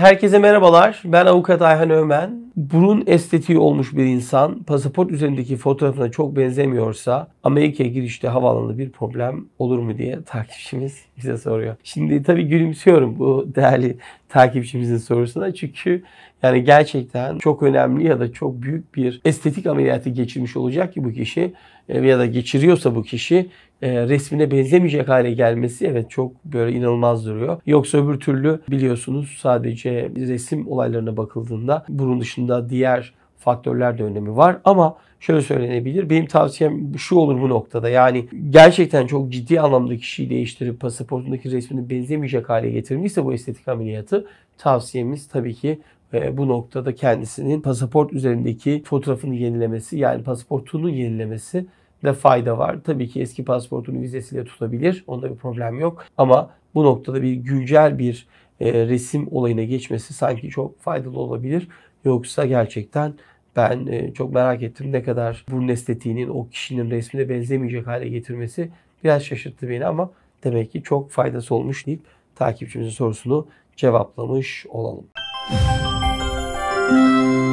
Herkese merhabalar. Ben avukat Ayhan Ömen. Burun estetiği olmuş bir insan pasaport üzerindeki fotoğrafına çok benzemiyorsa Amerika'ya girişte havaalanında bir problem olur mu diye takipçimiz bize soruyor. Şimdi tabii gülümsüyorum bu değerli takipçimizin sorusuna. Çünkü yani gerçekten çok önemli ya da çok büyük bir estetik ameliyatı geçirmiş olacak ki bu kişi e, ya da geçiriyorsa bu kişi e, resmine benzemeyecek hale gelmesi evet çok böyle inanılmaz duruyor. Yoksa öbür türlü biliyorsunuz sadece resim olaylarına bakıldığında burun dışında diğer faktörler de önemi var. Ama şöyle söylenebilir. Benim tavsiyem şu olur bu noktada. Yani gerçekten çok ciddi anlamda kişiyi değiştirip pasaportundaki resmini benzemeyecek hale getirmişse bu estetik ameliyatı tavsiyemiz tabii ki ve bu noktada kendisinin pasaport üzerindeki fotoğrafını yenilemesi yani pasaportunu yenilemesi de fayda var. Tabii ki eski pasaportunu vizesiyle tutabilir. Onda bir problem yok. Ama bu noktada bir güncel bir e, resim olayına geçmesi sanki çok faydalı olabilir. Yoksa gerçekten ben e, çok merak ettim ne kadar burun estetiğinin o kişinin resmine benzemeyecek hale getirmesi biraz şaşırttı beni ama demek ki çok faydası olmuş deyip takipçimizin sorusunu cevaplamış olalım. Müzik